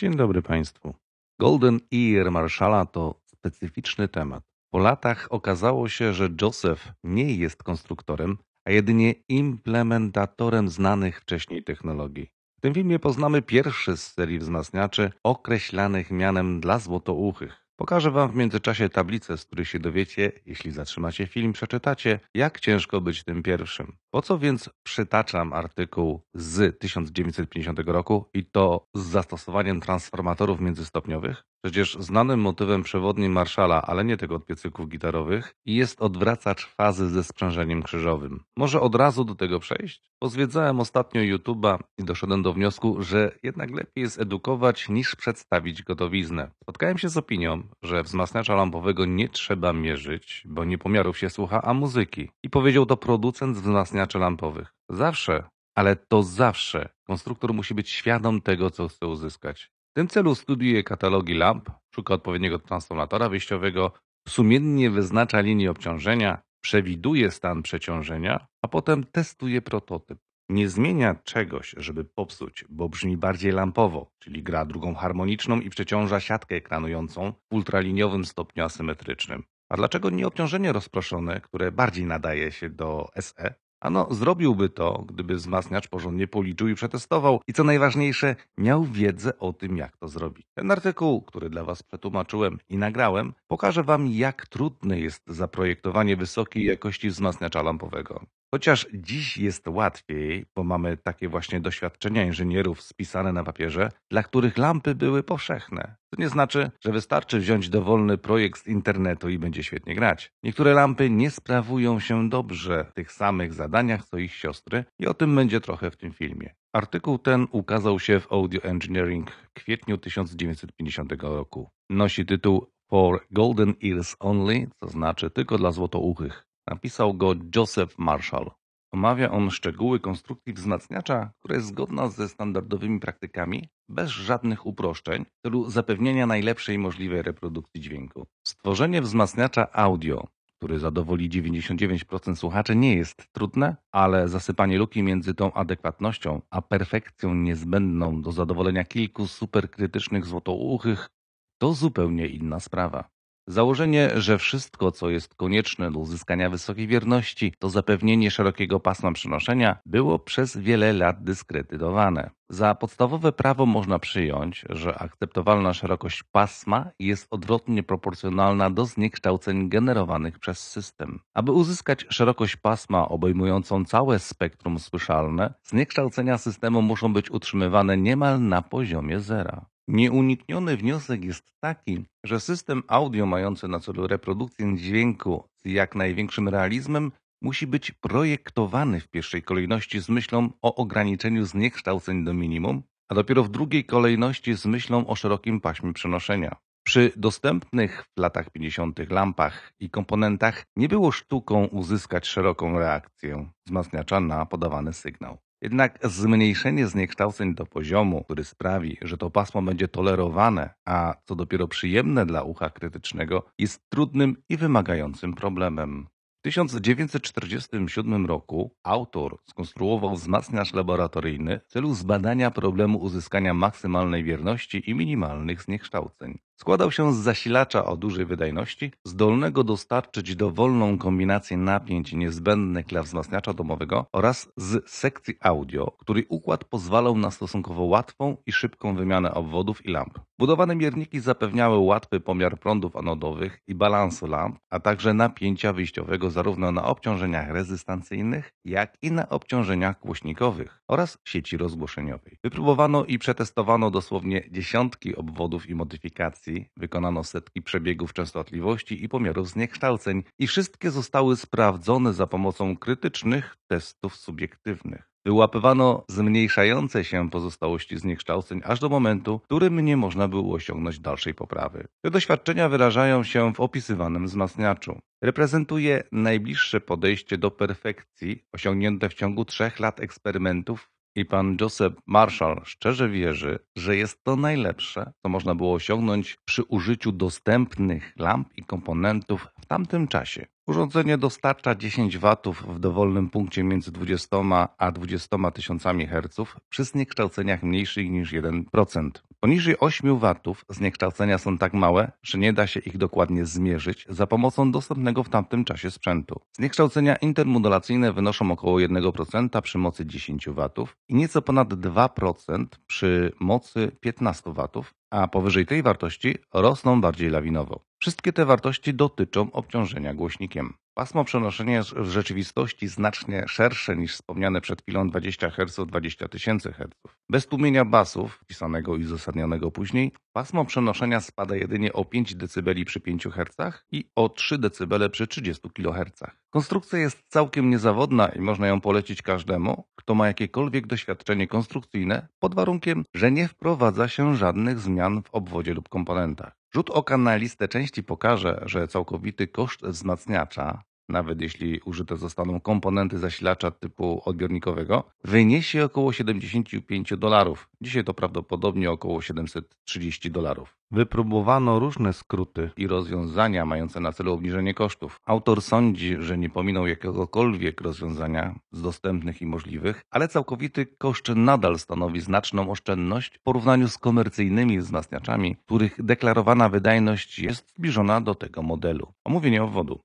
Dzień dobry Państwu. Golden Ear Marszala to specyficzny temat. Po latach okazało się, że Joseph nie jest konstruktorem, a jedynie implementatorem znanych wcześniej technologii. W tym filmie poznamy pierwszy z serii wzmacniaczy określanych mianem dla złotouchych. Pokażę Wam w międzyczasie tablicę, z której się dowiecie, jeśli zatrzymacie film, przeczytacie, jak ciężko być tym pierwszym. Po co więc przytaczam artykuł z 1950 roku i to z zastosowaniem transformatorów międzystopniowych? Przecież znanym motywem przewodnim Marszala, ale nie tego od piecyków gitarowych, jest odwracacz fazy ze sprzężeniem krzyżowym. Może od razu do tego przejść? Pozwiedzałem ostatnio YouTube'a i doszedłem do wniosku, że jednak lepiej jest edukować niż przedstawić gotowiznę. Spotkałem się z opinią, że wzmacniacza lampowego nie trzeba mierzyć, bo nie pomiarów się słucha, a muzyki. I powiedział to producent z wzmacniacza wzmacniaczy lampowych. Zawsze, ale to zawsze konstruktor musi być świadom tego, co chce uzyskać. W tym celu studiuje katalogi lamp, szuka odpowiedniego transformatora wyjściowego, sumiennie wyznacza linię obciążenia, przewiduje stan przeciążenia, a potem testuje prototyp. Nie zmienia czegoś, żeby popsuć, bo brzmi bardziej lampowo, czyli gra drugą harmoniczną i przeciąża siatkę ekranującą w ultraliniowym stopniu asymetrycznym. A dlaczego nie obciążenie rozproszone, które bardziej nadaje się do SE? Ano, zrobiłby to, gdyby wzmacniacz porządnie policzył i przetestował i co najważniejsze, miał wiedzę o tym, jak to zrobić. Ten artykuł, który dla Was przetłumaczyłem i nagrałem, pokaże Wam, jak trudne jest zaprojektowanie wysokiej jakości wzmacniacza lampowego. Chociaż dziś jest łatwiej, bo mamy takie właśnie doświadczenia inżynierów spisane na papierze, dla których lampy były powszechne. To nie znaczy, że wystarczy wziąć dowolny projekt z internetu i będzie świetnie grać. Niektóre lampy nie sprawują się dobrze w tych samych zadaniach co ich siostry i o tym będzie trochę w tym filmie. Artykuł ten ukazał się w Audio Engineering w kwietniu 1950 roku. Nosi tytuł For Golden Ears Only, co znaczy tylko dla złotouchych. Napisał go Joseph Marshall. Omawia on szczegóły konstrukcji wzmacniacza, która jest zgodna ze standardowymi praktykami, bez żadnych uproszczeń, w celu zapewnienia najlepszej możliwej reprodukcji dźwięku. Stworzenie wzmacniacza audio, który zadowoli 99% słuchaczy, nie jest trudne, ale zasypanie luki między tą adekwatnością a perfekcją niezbędną do zadowolenia kilku superkrytycznych złotouchych to zupełnie inna sprawa. Założenie, że wszystko, co jest konieczne do uzyskania wysokiej wierności, to zapewnienie szerokiego pasma przenoszenia, było przez wiele lat dyskredytowane. Za podstawowe prawo można przyjąć, że akceptowalna szerokość pasma jest odwrotnie proporcjonalna do zniekształceń generowanych przez system. Aby uzyskać szerokość pasma obejmującą całe spektrum słyszalne, zniekształcenia systemu muszą być utrzymywane niemal na poziomie zera. Nieunikniony wniosek jest taki, że system audio mający na celu reprodukcję dźwięku z jak największym realizmem musi być projektowany w pierwszej kolejności z myślą o ograniczeniu zniekształceń do minimum, a dopiero w drugiej kolejności z myślą o szerokim paśmie przenoszenia. Przy dostępnych w latach 50. lampach i komponentach nie było sztuką uzyskać szeroką reakcję wzmacniacza na podawany sygnał. Jednak zmniejszenie zniekształceń do poziomu, który sprawi, że to pasmo będzie tolerowane, a co dopiero przyjemne dla ucha krytycznego, jest trudnym i wymagającym problemem. W 1947 roku autor skonstruował wzmacniacz laboratoryjny w celu zbadania problemu uzyskania maksymalnej wierności i minimalnych zniekształceń. Składał się z zasilacza o dużej wydajności, zdolnego dostarczyć dowolną kombinację napięć niezbędnych dla wzmacniacza domowego oraz z sekcji audio, której układ pozwalał na stosunkowo łatwą i szybką wymianę obwodów i lamp. Budowane mierniki zapewniały łatwy pomiar prądów anodowych i balansu lamp, a także napięcia wyjściowego zarówno na obciążeniach rezystancyjnych, jak i na obciążeniach głośnikowych oraz sieci rozgłoszeniowej. Wypróbowano i przetestowano dosłownie dziesiątki obwodów i modyfikacji wykonano setki przebiegów częstotliwości i pomiarów zniekształceń i wszystkie zostały sprawdzone za pomocą krytycznych testów subiektywnych. Wyłapywano zmniejszające się pozostałości zniekształceń aż do momentu, w którym nie można było osiągnąć dalszej poprawy. Te doświadczenia wyrażają się w opisywanym wzmacniaczu. Reprezentuje najbliższe podejście do perfekcji osiągnięte w ciągu trzech lat eksperymentów i pan Joseph Marshall szczerze wierzy, że jest to najlepsze, co można było osiągnąć przy użyciu dostępnych lamp i komponentów w tamtym czasie. Urządzenie dostarcza 10 W w dowolnym punkcie między 20 a 20 tysiącami Hz przy zniekształceniach mniejszych niż 1%. Poniżej 8 W zniekształcenia są tak małe, że nie da się ich dokładnie zmierzyć za pomocą dostępnego w tamtym czasie sprzętu. Zniekształcenia intermodulacyjne wynoszą około 1% przy mocy 10 W i nieco ponad 2% przy mocy 15 W, a powyżej tej wartości rosną bardziej lawinowo. Wszystkie te wartości dotyczą obciążenia głośnikiem. Pasmo przenoszenia jest w rzeczywistości znacznie szersze niż wspomniane przed chwilą 20 Hz 20 000 Hz. Bez tłumienia basów, pisanego i uzasadnionego później, pasmo przenoszenia spada jedynie o 5 dB przy 5 Hz i o 3 dB przy 30 kHz. Konstrukcja jest całkiem niezawodna i można ją polecić każdemu, kto ma jakiekolwiek doświadczenie konstrukcyjne, pod warunkiem, że nie wprowadza się żadnych zmian w obwodzie lub komponentach. Rzut oka na listę części pokaże, że całkowity koszt wzmacniacza nawet jeśli użyte zostaną komponenty zasilacza typu odbiornikowego, wyniesie około 75 dolarów. Dzisiaj to prawdopodobnie około 730 dolarów. Wypróbowano różne skróty i rozwiązania mające na celu obniżenie kosztów. Autor sądzi, że nie pominął jakiegokolwiek rozwiązania z dostępnych i możliwych, ale całkowity koszt nadal stanowi znaczną oszczędność w porównaniu z komercyjnymi wzmacniaczami, których deklarowana wydajność jest zbliżona do tego modelu. Omówienie obwodu.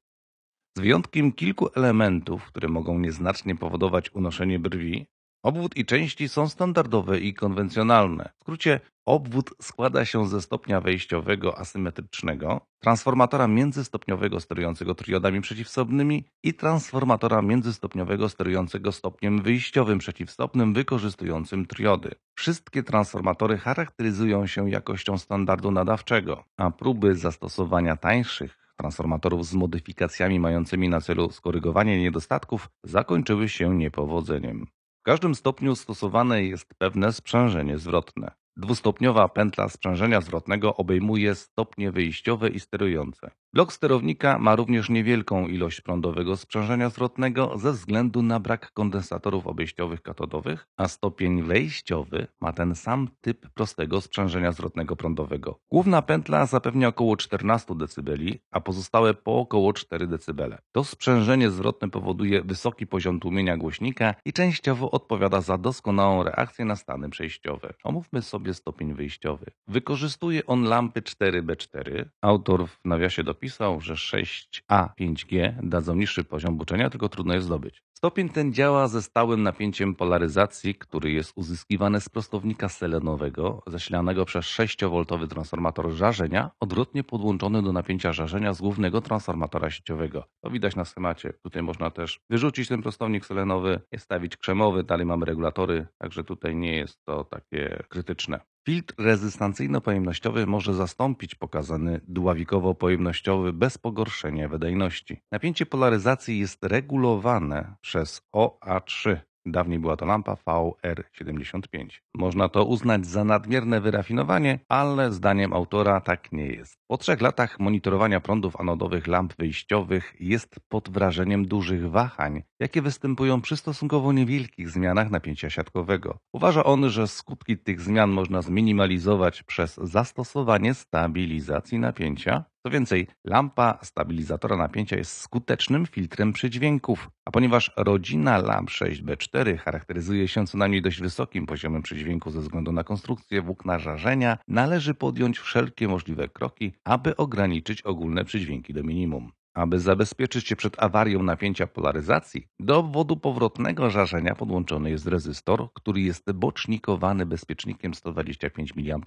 Z wyjątkiem kilku elementów, które mogą nieznacznie powodować unoszenie brwi, obwód i części są standardowe i konwencjonalne. W skrócie, obwód składa się ze stopnia wejściowego asymetrycznego, transformatora międzystopniowego sterującego triodami przeciwstopnymi i transformatora międzystopniowego sterującego stopniem wyjściowym przeciwstopnym wykorzystującym triody. Wszystkie transformatory charakteryzują się jakością standardu nadawczego, a próby zastosowania tańszych transformatorów z modyfikacjami mającymi na celu skorygowanie niedostatków zakończyły się niepowodzeniem. W każdym stopniu stosowane jest pewne sprzężenie zwrotne. Dwustopniowa pętla sprzężenia zwrotnego obejmuje stopnie wyjściowe i sterujące. Blok sterownika ma również niewielką ilość prądowego sprzężenia zwrotnego ze względu na brak kondensatorów obejściowych katodowych, a stopień wejściowy ma ten sam typ prostego sprzężenia zwrotnego prądowego. Główna pętla zapewnia około 14 dB, a pozostałe po około 4 dB. To sprzężenie zwrotne powoduje wysoki poziom tłumienia głośnika i częściowo odpowiada za doskonałą reakcję na stany przejściowe. Omówmy sobie stopień wyjściowy. Wykorzystuje on lampy 4B4. Autor w nawiasie do napisał, że 6A, 5G dadzą niższy poziom uczenia, tylko trudno je zdobyć. Stopień ten działa ze stałym napięciem polaryzacji, który jest uzyskiwane z prostownika selenowego zasilanego przez 6V transformator żarzenia, odwrotnie podłączony do napięcia żarzenia z głównego transformatora sieciowego. To widać na schemacie. Tutaj można też wyrzucić ten prostownik selenowy, stawić krzemowy, dalej mamy regulatory, także tutaj nie jest to takie krytyczne. Filtr rezystancyjno-pojemnościowy może zastąpić pokazany dławikowo-pojemnościowy bez pogorszenia wydajności. Napięcie polaryzacji jest regulowane przez OA3. Dawniej była to lampa VR75. Można to uznać za nadmierne wyrafinowanie, ale zdaniem autora tak nie jest. Po trzech latach monitorowania prądów anodowych lamp wyjściowych jest pod wrażeniem dużych wahań, jakie występują przy stosunkowo niewielkich zmianach napięcia siatkowego. Uważa on, że skutki tych zmian można zminimalizować przez zastosowanie stabilizacji napięcia co więcej, lampa stabilizatora napięcia jest skutecznym filtrem przydźwięków, a ponieważ rodzina lamp 6B4 charakteryzuje się co najmniej dość wysokim poziomem przydźwięku ze względu na konstrukcję włókna żarzenia, należy podjąć wszelkie możliwe kroki, aby ograniczyć ogólne przydźwięki do minimum. Aby zabezpieczyć się przed awarią napięcia polaryzacji, do obwodu powrotnego żarzenia podłączony jest rezystor, który jest bocznikowany bezpiecznikiem 125 mA.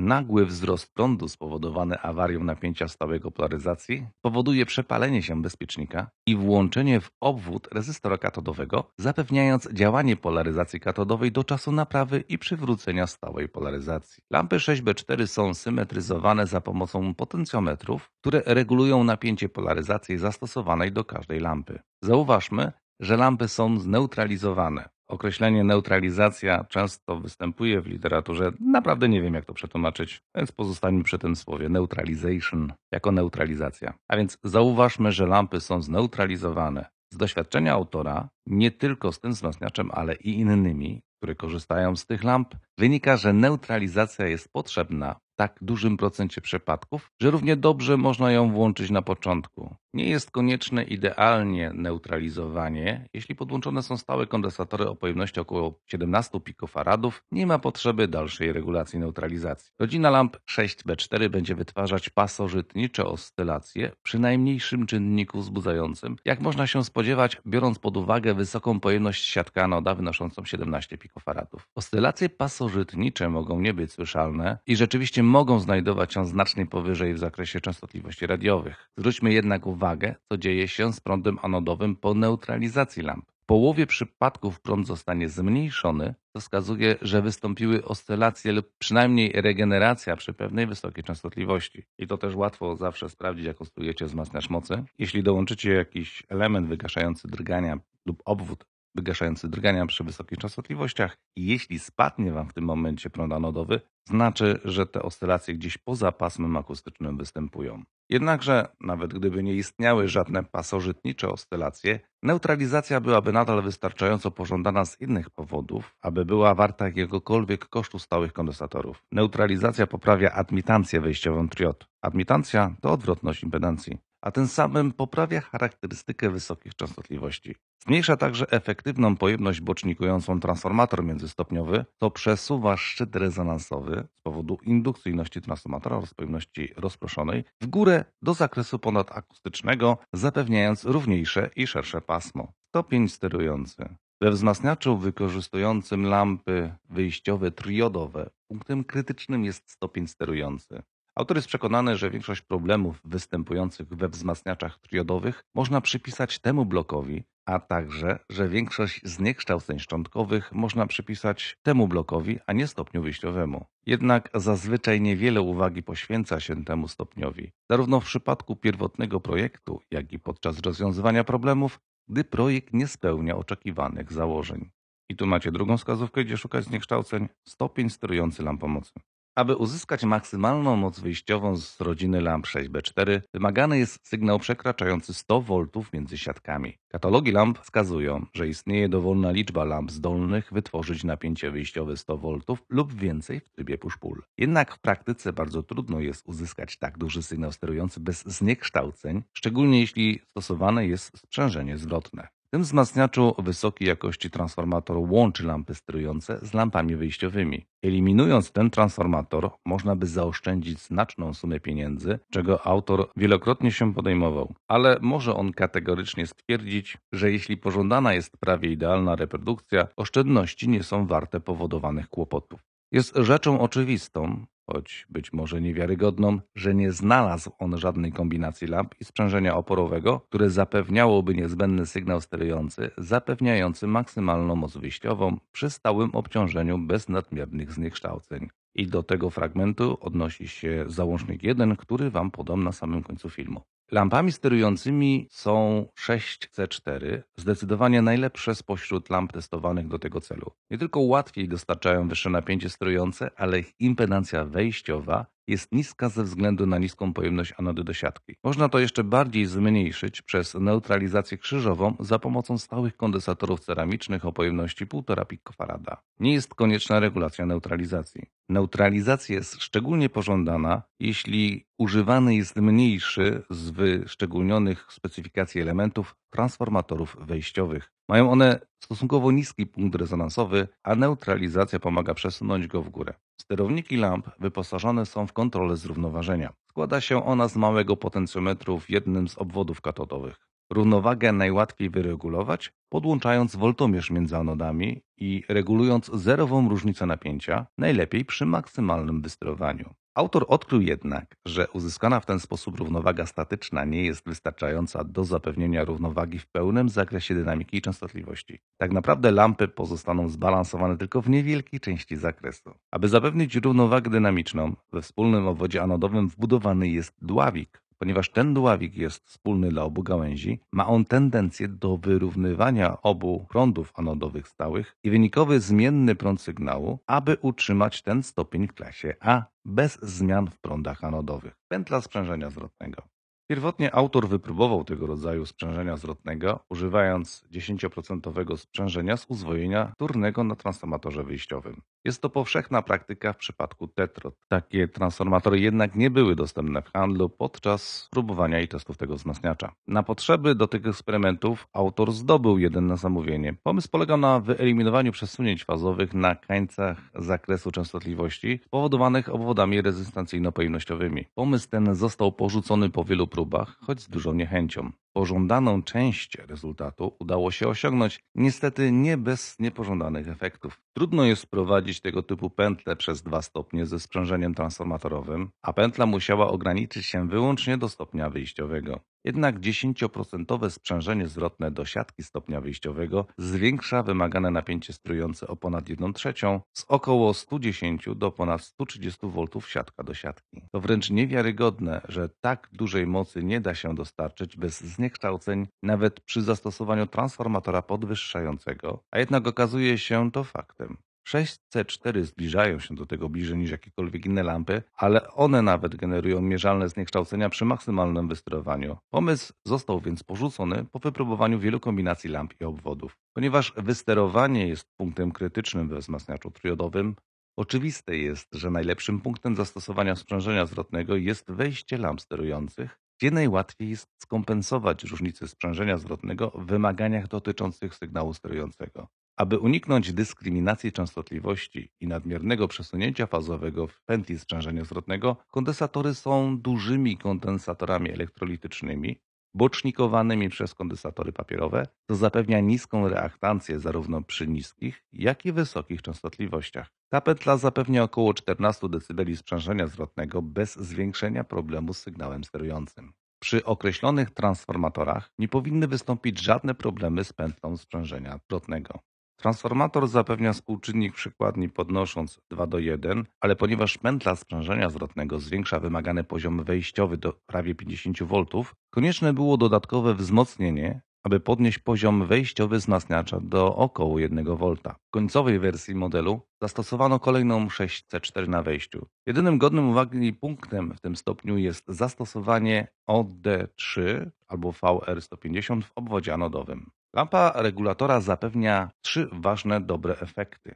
Nagły wzrost prądu spowodowany awarią napięcia stałego polaryzacji powoduje przepalenie się bezpiecznika i włączenie w obwód rezystora katodowego, zapewniając działanie polaryzacji katodowej do czasu naprawy i przywrócenia stałej polaryzacji. Lampy 6B4 są symetryzowane za pomocą potencjometrów, które regulują napięcie polaryzacji zastosowanej do każdej lampy. Zauważmy, że lampy są zneutralizowane. Określenie neutralizacja często występuje w literaturze. Naprawdę nie wiem, jak to przetłumaczyć, więc pozostańmy przy tym słowie neutralization jako neutralizacja. A więc zauważmy, że lampy są zneutralizowane. Z doświadczenia autora, nie tylko z tym wzmacniaczem, ale i innymi, które korzystają z tych lamp, wynika, że neutralizacja jest potrzebna tak dużym procencie przypadków, że równie dobrze można ją włączyć na początku. Nie jest konieczne idealnie neutralizowanie. Jeśli podłączone są stałe kondensatory o pojemności około 17 pikofaradów, nie ma potrzeby dalszej regulacji neutralizacji. Rodzina lamp 6B4 będzie wytwarzać pasożytnicze oscylacje przy najmniejszym czynniku wzbudzającym, jak można się spodziewać, biorąc pod uwagę wysoką pojemność siatka anoda wynoszącą 17 pikofaradów. Oscylacje pasożytnicze mogą nie być słyszalne i rzeczywiście mogą znajdować się znacznie powyżej w zakresie częstotliwości radiowych. Zwróćmy jednak uwagę, co dzieje się z prądem anodowym po neutralizacji lamp. W połowie przypadków prąd zostanie zmniejszony, co wskazuje, że wystąpiły oscylacje lub przynajmniej regeneracja przy pewnej wysokiej częstotliwości. I to też łatwo zawsze sprawdzić, jak konstruujecie wzmacniacz mocy. Jeśli dołączycie jakiś element wygaszający drgania lub obwód wygaszający drgania przy wysokich częstotliwościach. Jeśli spadnie Wam w tym momencie prąd anodowy, znaczy, że te oscylacje gdzieś poza pasmem akustycznym występują. Jednakże, nawet gdyby nie istniały żadne pasożytnicze oscylacje, neutralizacja byłaby nadal wystarczająco pożądana z innych powodów, aby była warta jakiegokolwiek kosztu stałych kondensatorów. Neutralizacja poprawia admitancję wejściową triod. Admitancja to odwrotność impedancji a tym samym poprawia charakterystykę wysokich częstotliwości. Zmniejsza także efektywną pojemność bocznikującą transformator międzystopniowy, to przesuwa szczyt rezonansowy z powodu indukcyjności transformatora oraz pojemności rozproszonej w górę do zakresu ponadakustycznego, zapewniając równiejsze i szersze pasmo. Stopień sterujący. We wzmacniaczu wykorzystującym lampy wyjściowe triodowe punktem krytycznym jest stopień sterujący. Autor jest przekonany, że większość problemów występujących we wzmacniaczach triodowych można przypisać temu blokowi, a także, że większość zniekształceń szczątkowych można przypisać temu blokowi, a nie stopniu wyjściowemu. Jednak zazwyczaj niewiele uwagi poświęca się temu stopniowi. Zarówno w przypadku pierwotnego projektu, jak i podczas rozwiązywania problemów, gdy projekt nie spełnia oczekiwanych założeń. I tu macie drugą wskazówkę, gdzie szukać zniekształceń, stopień sterujący lampomocnym. Aby uzyskać maksymalną moc wyjściową z rodziny lamp 6B4, wymagany jest sygnał przekraczający 100 V między siatkami. Katalogi lamp wskazują, że istnieje dowolna liczba lamp zdolnych wytworzyć napięcie wyjściowe 100 V lub więcej w trybie push-pull. Jednak w praktyce bardzo trudno jest uzyskać tak duży sygnał sterujący bez zniekształceń, szczególnie jeśli stosowane jest sprzężenie zwrotne. W tym wzmacniaczu wysokiej jakości transformator łączy lampy sterujące z lampami wyjściowymi. Eliminując ten transformator, można by zaoszczędzić znaczną sumę pieniędzy, czego autor wielokrotnie się podejmował, ale może on kategorycznie stwierdzić, że jeśli pożądana jest prawie idealna reprodukcja, oszczędności nie są warte powodowanych kłopotów. Jest rzeczą oczywistą, choć być może niewiarygodną, że nie znalazł on żadnej kombinacji lamp i sprzężenia oporowego, które zapewniałoby niezbędny sygnał sterujący, zapewniający maksymalną moc wyjściową przy stałym obciążeniu bez nadmiernych zniekształceń. I do tego fragmentu odnosi się załącznik 1, który Wam podam na samym końcu filmu. Lampami sterującymi są 6C4, zdecydowanie najlepsze spośród lamp testowanych do tego celu. Nie tylko łatwiej dostarczają wyższe napięcie sterujące, ale ich impedancja wejściowa jest niska ze względu na niską pojemność anody do siatki. Można to jeszcze bardziej zmniejszyć przez neutralizację krzyżową za pomocą stałych kondensatorów ceramicznych o pojemności 1,5 pikofarada. Nie jest konieczna regulacja neutralizacji. Neutralizacja jest szczególnie pożądana, jeśli używany jest mniejszy z wyszczególnionych specyfikacji elementów transformatorów wejściowych. Mają one stosunkowo niski punkt rezonansowy, a neutralizacja pomaga przesunąć go w górę. Sterowniki lamp wyposażone są w kontrolę zrównoważenia. Składa się ona z małego potencjometru w jednym z obwodów katodowych. Równowagę najłatwiej wyregulować, podłączając woltomierz między anodami i regulując zerową różnicę napięcia, najlepiej przy maksymalnym wysterowaniu. Autor odkrył jednak, że uzyskana w ten sposób równowaga statyczna nie jest wystarczająca do zapewnienia równowagi w pełnym zakresie dynamiki i częstotliwości. Tak naprawdę lampy pozostaną zbalansowane tylko w niewielkiej części zakresu. Aby zapewnić równowagę dynamiczną, we wspólnym obwodzie anodowym wbudowany jest dławik, Ponieważ ten dławik jest wspólny dla obu gałęzi, ma on tendencję do wyrównywania obu prądów anodowych stałych i wynikowy zmienny prąd sygnału, aby utrzymać ten stopień w klasie A bez zmian w prądach anodowych. Pętla sprzężenia zwrotnego. Pierwotnie autor wypróbował tego rodzaju sprzężenia zwrotnego, używając 10% sprzężenia z uzwojenia turnego na transformatorze wyjściowym. Jest to powszechna praktyka w przypadku tetrod. Takie transformatory jednak nie były dostępne w handlu podczas próbowania i testów tego wzmacniacza. Na potrzeby do tych eksperymentów autor zdobył jeden na zamówienie. Pomysł polegał na wyeliminowaniu przesunięć fazowych na krańcach zakresu częstotliwości powodowanych obwodami rezystancyjno-pojemnościowymi. Pomysł ten został porzucony po wielu próbach klubach, choć z dużą niechęcią Pożądaną część rezultatu udało się osiągnąć, niestety nie bez niepożądanych efektów. Trudno jest prowadzić tego typu pętle przez dwa stopnie ze sprzężeniem transformatorowym, a pętla musiała ograniczyć się wyłącznie do stopnia wyjściowego. Jednak 10% sprzężenie zwrotne do siatki stopnia wyjściowego zwiększa wymagane napięcie strujące o ponad 1 trzecią z około 110 do ponad 130 V siatka do siatki. To wręcz niewiarygodne, że tak dużej mocy nie da się dostarczyć bez zniekształceń nawet przy zastosowaniu transformatora podwyższającego, a jednak okazuje się to faktem. 6C4 zbliżają się do tego bliżej niż jakiekolwiek inne lampy, ale one nawet generują mierzalne zniekształcenia przy maksymalnym wysterowaniu. Pomysł został więc porzucony po wypróbowaniu wielu kombinacji lamp i obwodów. Ponieważ wysterowanie jest punktem krytycznym we wzmacniaczu triodowym, oczywiste jest, że najlepszym punktem zastosowania sprzężenia zwrotnego jest wejście lamp sterujących, gdzie najłatwiej jest skompensować różnice sprzężenia zwrotnego w wymaganiach dotyczących sygnału sterującego. Aby uniknąć dyskryminacji częstotliwości i nadmiernego przesunięcia fazowego w pętli sprzężenia zwrotnego, kondensatory są dużymi kondensatorami elektrolitycznymi, bocznikowanymi przez kondensatory papierowe, to zapewnia niską reaktancję zarówno przy niskich, jak i wysokich częstotliwościach. Ta pętla zapewnia około 14 dB sprzężenia zwrotnego bez zwiększenia problemu z sygnałem sterującym. Przy określonych transformatorach nie powinny wystąpić żadne problemy z pętlą sprzężenia zwrotnego. Transformator zapewnia współczynnik przykładni podnosząc 2 do 1, ale ponieważ pętla sprężenia zwrotnego zwiększa wymagany poziom wejściowy do prawie 50 V, konieczne było dodatkowe wzmocnienie, aby podnieść poziom wejściowy wzmacniacza do około 1 V. W końcowej wersji modelu zastosowano kolejną 6C4 na wejściu. Jedynym godnym uwagi punktem w tym stopniu jest zastosowanie OD3 albo VR150 w obwodzie anodowym. Lampa regulatora zapewnia trzy ważne dobre efekty.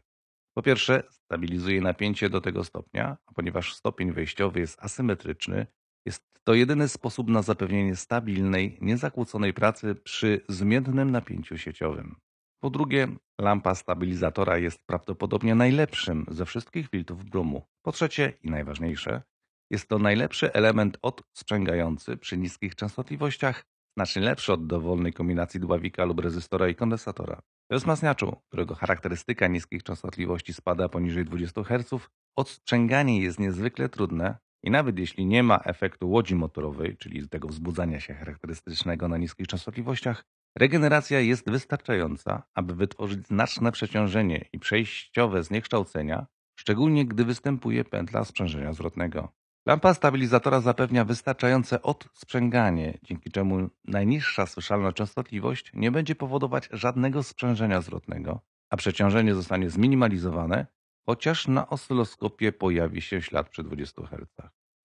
Po pierwsze, stabilizuje napięcie do tego stopnia, a ponieważ stopień wejściowy jest asymetryczny, jest to jedyny sposób na zapewnienie stabilnej, niezakłóconej pracy przy zmiennym napięciu sieciowym. Po drugie, lampa stabilizatora jest prawdopodobnie najlepszym ze wszystkich filtrów brumu. Po trzecie i najważniejsze, jest to najlepszy element odsprzęgający przy niskich częstotliwościach znacznie lepszy od dowolnej kombinacji dławika lub rezystora i kondensatora. We wzmacniaczu, którego charakterystyka niskich częstotliwości spada poniżej 20 Hz, odsprzęganie jest niezwykle trudne i nawet jeśli nie ma efektu łodzi motorowej, czyli tego wzbudzania się charakterystycznego na niskich częstotliwościach, regeneracja jest wystarczająca, aby wytworzyć znaczne przeciążenie i przejściowe zniekształcenia, szczególnie gdy występuje pętla sprzężenia zwrotnego. Lampa stabilizatora zapewnia wystarczające odsprzęganie, dzięki czemu najniższa słyszalna częstotliwość nie będzie powodować żadnego sprzężenia zwrotnego, a przeciążenie zostanie zminimalizowane, chociaż na oscyloskopie pojawi się ślad przy 20 Hz.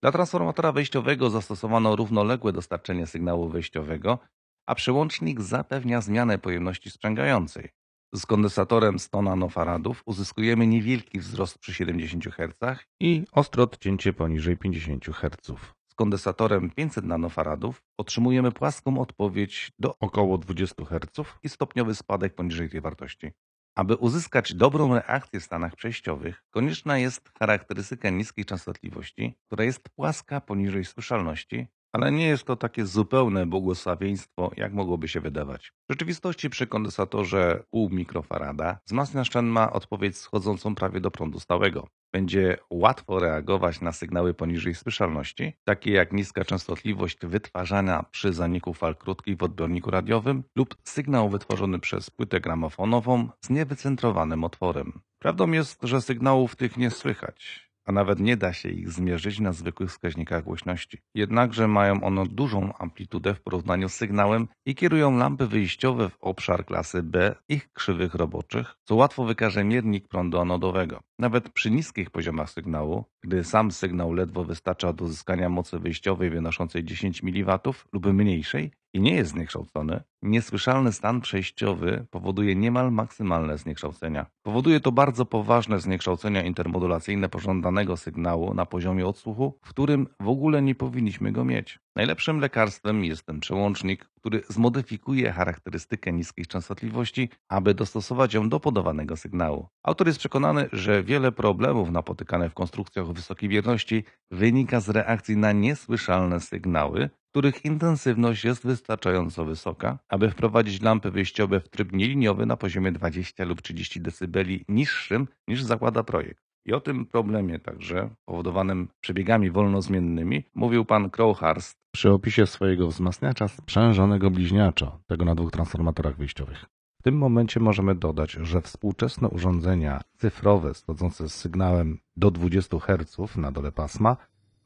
Dla transformatora wejściowego zastosowano równoległe dostarczenie sygnału wejściowego, a przełącznik zapewnia zmianę pojemności sprzęgającej. Z kondensatorem 100 nF uzyskujemy niewielki wzrost przy 70 Hz i ostro odcięcie poniżej 50 Hz. Z kondensatorem 500 nanofaradów otrzymujemy płaską odpowiedź do około 20 Hz i stopniowy spadek poniżej tej wartości. Aby uzyskać dobrą reakcję w stanach przejściowych, konieczna jest charakterystyka niskiej częstotliwości, która jest płaska poniżej słyszalności ale nie jest to takie zupełne błogosławieństwo, jak mogłoby się wydawać. W rzeczywistości przy kondensatorze pół mikrofarada wzmacnia szczen ma odpowiedź schodzącą prawie do prądu stałego. Będzie łatwo reagować na sygnały poniżej słyszalności, takie jak niska częstotliwość wytwarzana przy zaniku fal krótkich w odbiorniku radiowym lub sygnał wytworzony przez płytę gramofonową z niewycentrowanym otworem. Prawdą jest, że sygnałów tych nie słychać a nawet nie da się ich zmierzyć na zwykłych wskaźnikach głośności. Jednakże mają one dużą amplitudę w porównaniu z sygnałem i kierują lampy wyjściowe w obszar klasy B ich krzywych roboczych, co łatwo wykaże miernik prądu anodowego. Nawet przy niskich poziomach sygnału, gdy sam sygnał ledwo wystarcza do uzyskania mocy wyjściowej wynoszącej 10 mW lub mniejszej, i nie jest zniekształcony, niesłyszalny stan przejściowy powoduje niemal maksymalne zniekształcenia. Powoduje to bardzo poważne zniekształcenia intermodulacyjne pożądanego sygnału na poziomie odsłuchu, w którym w ogóle nie powinniśmy go mieć. Najlepszym lekarstwem jest ten przełącznik, który zmodyfikuje charakterystykę niskiej częstotliwości, aby dostosować ją do podawanego sygnału. Autor jest przekonany, że wiele problemów napotykanych w konstrukcjach wysokiej wierności wynika z reakcji na niesłyszalne sygnały, których intensywność jest wystarczająco wysoka, aby wprowadzić lampy wyjściowe w tryb nieliniowy na poziomie 20 lub 30 dB niższym niż zakłada projekt. I o tym problemie także, powodowanym przebiegami wolnozmiennymi, mówił pan Crowhurst przy opisie swojego wzmacniacza sprzężonego bliźniacza, tego na dwóch transformatorach wyjściowych. W tym momencie możemy dodać, że współczesne urządzenia cyfrowe schodzące z sygnałem do 20 Hz na dole pasma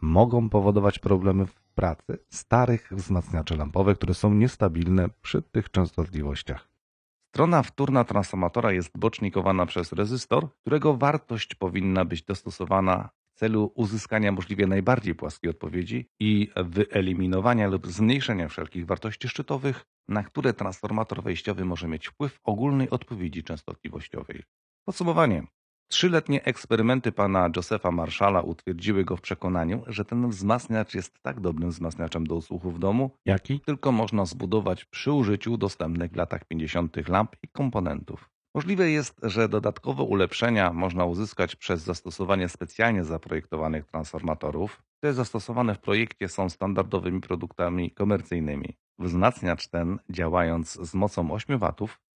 mogą powodować problemy w pracy starych wzmacniaczy lampowych, które są niestabilne przy tych częstotliwościach. Strona wtórna transformatora jest bocznikowana przez rezystor, którego wartość powinna być dostosowana w celu uzyskania możliwie najbardziej płaskiej odpowiedzi i wyeliminowania lub zmniejszenia wszelkich wartości szczytowych, na które transformator wejściowy może mieć wpływ ogólnej odpowiedzi częstotliwościowej. Podsumowanie. Trzyletnie eksperymenty pana Josepha Marszala utwierdziły go w przekonaniu, że ten wzmacniacz jest tak dobrym wzmacniaczem do usłuchów domu, jaki tylko można zbudować przy użyciu dostępnych w latach 50. lamp i komponentów. Możliwe jest, że dodatkowe ulepszenia można uzyskać przez zastosowanie specjalnie zaprojektowanych transformatorów. Te zastosowane w projekcie są standardowymi produktami komercyjnymi. Wzmacniacz ten, działając z mocą 8 W,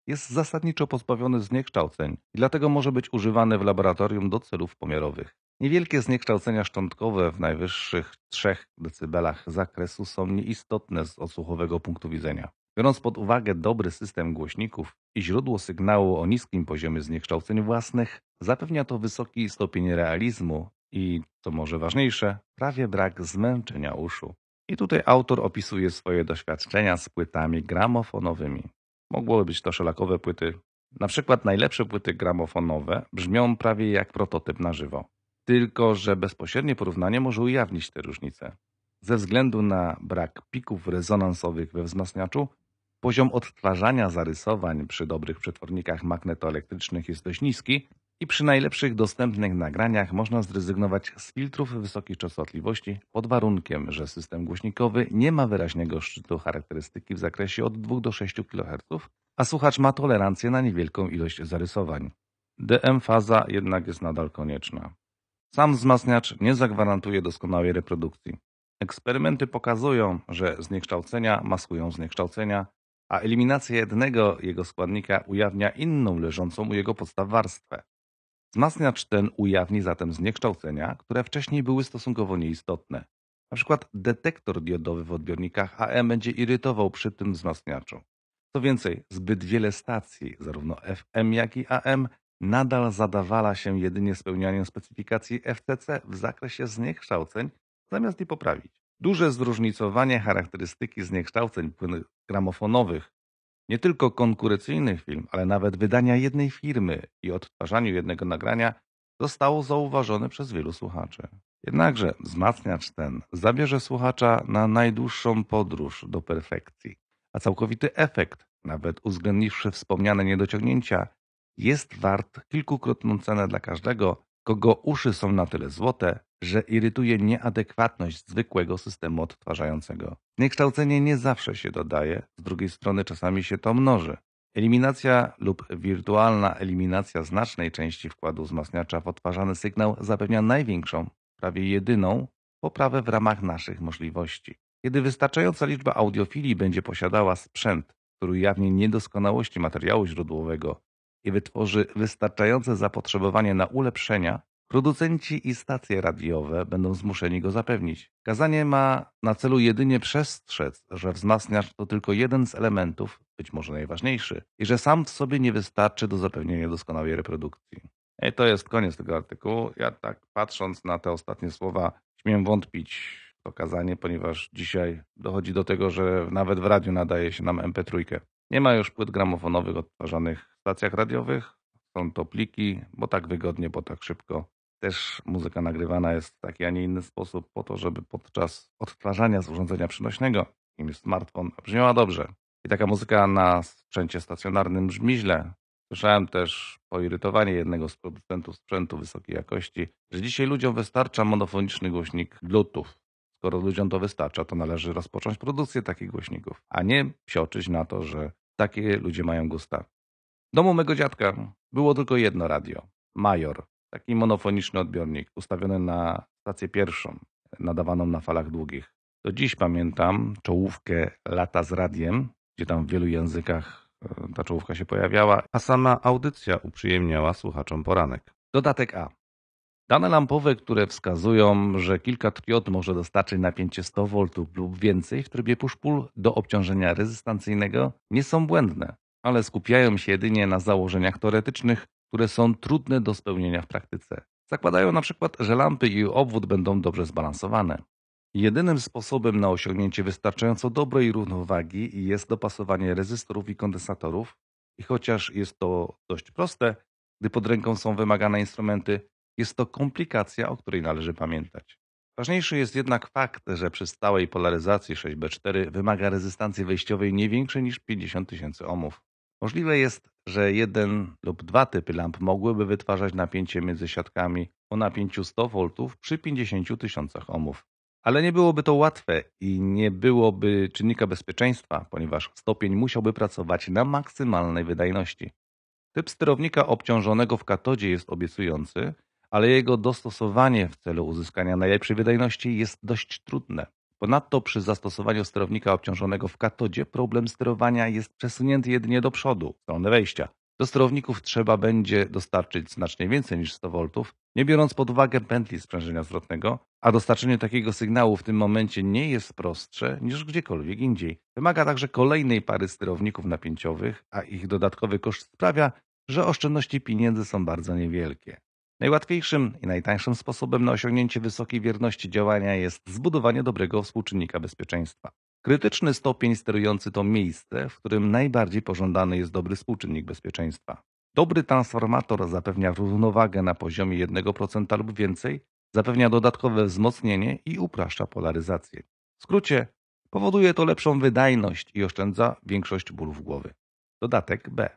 jest zasadniczo pozbawiony zniekształceń i dlatego może być używany w laboratorium do celów pomiarowych. Niewielkie zniekształcenia szczątkowe w najwyższych 3 dB zakresu są nieistotne z odsłuchowego punktu widzenia. Biorąc pod uwagę dobry system głośników i źródło sygnału o niskim poziomie zniekształceń własnych, zapewnia to wysoki stopień realizmu i, co może ważniejsze, prawie brak zmęczenia uszu. I tutaj autor opisuje swoje doświadczenia z płytami gramofonowymi. Mogłoby być to szelakowe płyty. Na przykład najlepsze płyty gramofonowe brzmią prawie jak prototyp na żywo. Tylko, że bezpośrednie porównanie może ujawnić te różnice. Ze względu na brak pików rezonansowych we wzmacniaczu, poziom odtwarzania zarysowań przy dobrych przetwornikach magnetoelektrycznych jest dość niski, i przy najlepszych dostępnych nagraniach można zrezygnować z filtrów wysokiej częstotliwości pod warunkiem, że system głośnikowy nie ma wyraźnego szczytu charakterystyki w zakresie od 2 do 6 kHz, a słuchacz ma tolerancję na niewielką ilość zarysowań. DM faza jednak jest nadal konieczna. Sam wzmacniacz nie zagwarantuje doskonałej reprodukcji. Eksperymenty pokazują, że zniekształcenia maskują zniekształcenia, a eliminacja jednego jego składnika ujawnia inną leżącą u jego podstaw warstwę. Wzmacniacz ten ujawni zatem zniekształcenia, które wcześniej były stosunkowo nieistotne. Na przykład detektor diodowy w odbiornikach AM będzie irytował przy tym wzmacniaczu. Co więcej, zbyt wiele stacji, zarówno FM jak i AM, nadal zadawala się jedynie spełnianiem specyfikacji FCC w zakresie zniekształceń, zamiast je poprawić. Duże zróżnicowanie charakterystyki zniekształceń płynów gramofonowych nie tylko konkurencyjny film, ale nawet wydania jednej firmy i odtwarzaniu jednego nagrania zostało zauważone przez wielu słuchaczy. Jednakże wzmacniacz ten zabierze słuchacza na najdłuższą podróż do perfekcji, a całkowity efekt, nawet uwzględniwszy wspomniane niedociągnięcia, jest wart kilkukrotną cenę dla każdego, kogo uszy są na tyle złote, że irytuje nieadekwatność zwykłego systemu odtwarzającego. Niekształcenie nie zawsze się dodaje, z drugiej strony czasami się to mnoży. Eliminacja lub wirtualna eliminacja znacznej części wkładu wzmacniacza w odtwarzany sygnał zapewnia największą, prawie jedyną, poprawę w ramach naszych możliwości. Kiedy wystarczająca liczba audiofilii będzie posiadała sprzęt, który jawnie niedoskonałości materiału źródłowego i wytworzy wystarczające zapotrzebowanie na ulepszenia, producenci i stacje radiowe będą zmuszeni go zapewnić. Kazanie ma na celu jedynie przestrzec, że wzmacniacz to tylko jeden z elementów, być może najważniejszy, i że sam w sobie nie wystarczy do zapewnienia doskonałej reprodukcji. I to jest koniec tego artykułu. Ja tak patrząc na te ostatnie słowa, śmiem wątpić w to kazanie, ponieważ dzisiaj dochodzi do tego, że nawet w radiu nadaje się nam MP3. Nie ma już płyt gramofonowych odtwarzanych stacjach radiowych. Są to pliki, bo tak wygodnie, bo tak szybko. Też muzyka nagrywana jest w taki, a nie inny sposób po to, żeby podczas odtwarzania z urządzenia przenośnego, im smartfon, brzmiała dobrze. I taka muzyka na sprzęcie stacjonarnym brzmi źle. Słyszałem też poirytowanie jednego z producentów sprzętu wysokiej jakości, że dzisiaj ludziom wystarcza monofoniczny głośnik Bluetooth. Skoro ludziom to wystarcza, to należy rozpocząć produkcję takich głośników, a nie psioczyć na to, że takie ludzie mają gusta. W domu mego dziadka było tylko jedno radio. Major. Taki monofoniczny odbiornik, ustawiony na stację pierwszą, nadawaną na falach długich. Do dziś pamiętam czołówkę Lata z radiem, gdzie tam w wielu językach e, ta czołówka się pojawiała, a sama audycja uprzyjemniała słuchaczom poranek. Dodatek A. Dane lampowe, które wskazują, że kilka triod może dostarczyć napięcie 100 V lub więcej w trybie push-pull do obciążenia rezystancyjnego, nie są błędne ale skupiają się jedynie na założeniach teoretycznych, które są trudne do spełnienia w praktyce. Zakładają na przykład, że lampy i obwód będą dobrze zbalansowane. Jedynym sposobem na osiągnięcie wystarczająco dobrej równowagi jest dopasowanie rezystorów i kondensatorów i chociaż jest to dość proste, gdy pod ręką są wymagane instrumenty, jest to komplikacja, o której należy pamiętać. Ważniejszy jest jednak fakt, że przy stałej polaryzacji 6B4 wymaga rezystancji wejściowej nie większej niż 50 000 ohmów. Możliwe jest, że jeden lub dwa typy lamp mogłyby wytwarzać napięcie między siatkami o napięciu 100 V przy 50 tysiącach ohmów. Ale nie byłoby to łatwe i nie byłoby czynnika bezpieczeństwa, ponieważ stopień musiałby pracować na maksymalnej wydajności. Typ sterownika obciążonego w katodzie jest obiecujący, ale jego dostosowanie w celu uzyskania najlepszej wydajności jest dość trudne. Ponadto przy zastosowaniu sterownika obciążonego w katodzie problem sterowania jest przesunięty jedynie do przodu, w stronę wejścia. Do sterowników trzeba będzie dostarczyć znacznie więcej niż 100 V, nie biorąc pod uwagę pętli sprzężenia zwrotnego, a dostarczenie takiego sygnału w tym momencie nie jest prostsze niż gdziekolwiek indziej. Wymaga także kolejnej pary sterowników napięciowych, a ich dodatkowy koszt sprawia, że oszczędności pieniędzy są bardzo niewielkie. Najłatwiejszym i najtańszym sposobem na osiągnięcie wysokiej wierności działania jest zbudowanie dobrego współczynnika bezpieczeństwa. Krytyczny stopień sterujący to miejsce, w którym najbardziej pożądany jest dobry współczynnik bezpieczeństwa. Dobry transformator zapewnia równowagę na poziomie 1% lub więcej, zapewnia dodatkowe wzmocnienie i upraszcza polaryzację. W skrócie, powoduje to lepszą wydajność i oszczędza większość bólów głowy. Dodatek B.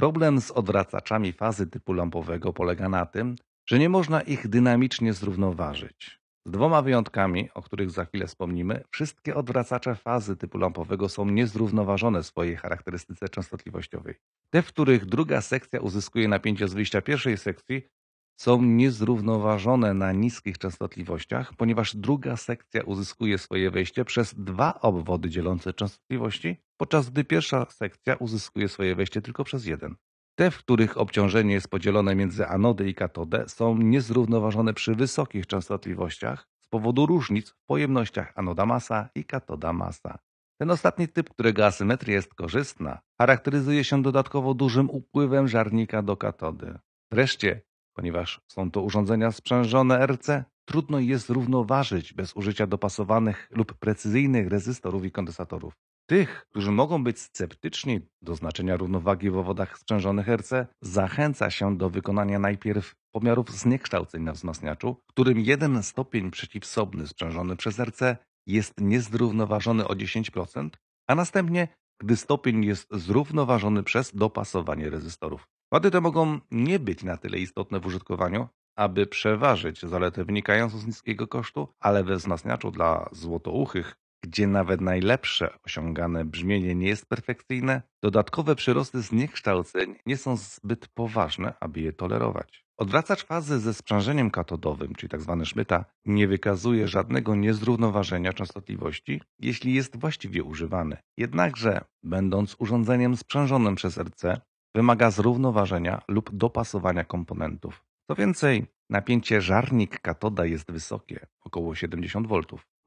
Problem z odwracaczami fazy typu lampowego polega na tym, że nie można ich dynamicznie zrównoważyć. Z dwoma wyjątkami, o których za chwilę wspomnimy, wszystkie odwracacze fazy typu lampowego są niezrównoważone w swojej charakterystyce częstotliwościowej. Te, w których druga sekcja uzyskuje napięcie z wyjścia pierwszej sekcji, są niezrównoważone na niskich częstotliwościach, ponieważ druga sekcja uzyskuje swoje wejście przez dwa obwody dzielące częstotliwości, podczas gdy pierwsza sekcja uzyskuje swoje wejście tylko przez jeden. Te, w których obciążenie jest podzielone między anodę i katodę, są niezrównoważone przy wysokich częstotliwościach z powodu różnic w pojemnościach anoda masa i katoda masa. Ten ostatni typ, którego asymetria jest korzystna, charakteryzuje się dodatkowo dużym upływem żarnika do katody. Wreszcie, ponieważ są to urządzenia sprzężone RC, trudno jest równoważyć bez użycia dopasowanych lub precyzyjnych rezystorów i kondensatorów. Tych, którzy mogą być sceptyczni do znaczenia równowagi w owodach sprzężonych RC, zachęca się do wykonania najpierw pomiarów zniekształceń na wzmacniaczu, którym jeden stopień przeciwsobny sprzężony przez RC jest niezrównoważony o 10%, a następnie, gdy stopień jest zrównoważony przez dopasowanie rezystorów. Wady te mogą nie być na tyle istotne w użytkowaniu, aby przeważyć zalety wynikające z niskiego kosztu, ale we wzmacniaczu dla złotouchych gdzie nawet najlepsze osiągane brzmienie nie jest perfekcyjne, dodatkowe przyrosty zniekształceń nie są zbyt poważne, aby je tolerować. Odwracacz fazy ze sprzężeniem katodowym, czyli tzw. Tak szmyta, nie wykazuje żadnego niezrównoważenia częstotliwości, jeśli jest właściwie używany. Jednakże, będąc urządzeniem sprzężonym przez RC, wymaga zrównoważenia lub dopasowania komponentów. Co więcej, napięcie żarnik katoda jest wysokie, około 70 V.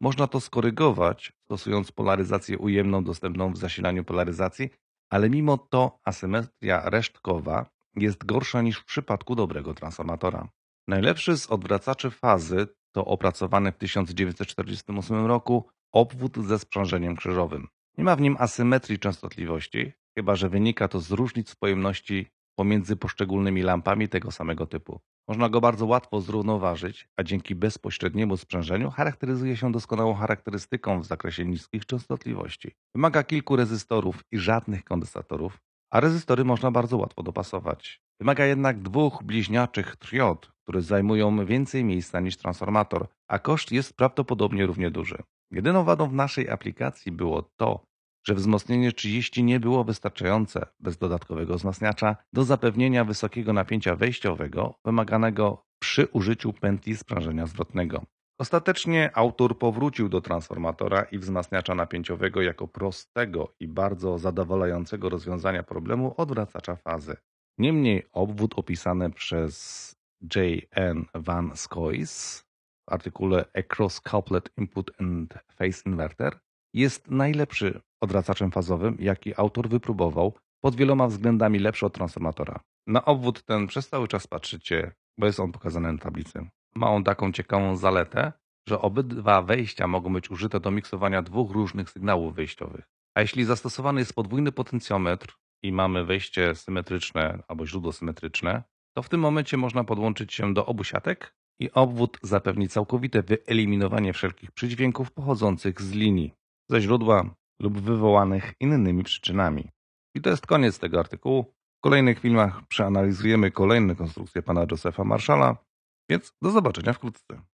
Można to skorygować, stosując polaryzację ujemną dostępną w zasilaniu polaryzacji, ale mimo to asymetria resztkowa jest gorsza niż w przypadku dobrego transformatora. Najlepszy z odwracaczy fazy to opracowany w 1948 roku obwód ze sprzężeniem krzyżowym. Nie ma w nim asymetrii częstotliwości, chyba że wynika to z różnic w pojemności pomiędzy poszczególnymi lampami tego samego typu. Można go bardzo łatwo zrównoważyć, a dzięki bezpośredniemu sprzężeniu charakteryzuje się doskonałą charakterystyką w zakresie niskich częstotliwości. Wymaga kilku rezystorów i żadnych kondensatorów, a rezystory można bardzo łatwo dopasować. Wymaga jednak dwóch bliźniaczych triod, które zajmują więcej miejsca niż transformator, a koszt jest prawdopodobnie równie duży. Jedyną wadą w naszej aplikacji było to, że wzmocnienie 30 nie było wystarczające bez dodatkowego wzmacniacza do zapewnienia wysokiego napięcia wejściowego wymaganego przy użyciu pętli sprężenia zwrotnego. Ostatecznie autor powrócił do transformatora i wzmacniacza napięciowego jako prostego i bardzo zadowalającego rozwiązania problemu odwracacza fazy. Niemniej obwód opisany przez J.N. Van Scoys w artykule Across Couplet Input and Phase Inverter jest najlepszy odwracaczem fazowym, jaki autor wypróbował, pod wieloma względami lepszy od transformatora. Na obwód ten przez cały czas patrzycie, bo jest on pokazany na tablicy. Ma on taką ciekawą zaletę, że obydwa wejścia mogą być użyte do miksowania dwóch różnych sygnałów wyjściowych. A jeśli zastosowany jest podwójny potencjometr i mamy wejście symetryczne albo źródło symetryczne, to w tym momencie można podłączyć się do obu siatek i obwód zapewni całkowite wyeliminowanie wszelkich przydźwięków pochodzących z linii ze źródła lub wywołanych innymi przyczynami. I to jest koniec tego artykułu. W kolejnych filmach przeanalizujemy kolejne konstrukcje pana Josefa Marszala, więc do zobaczenia wkrótce.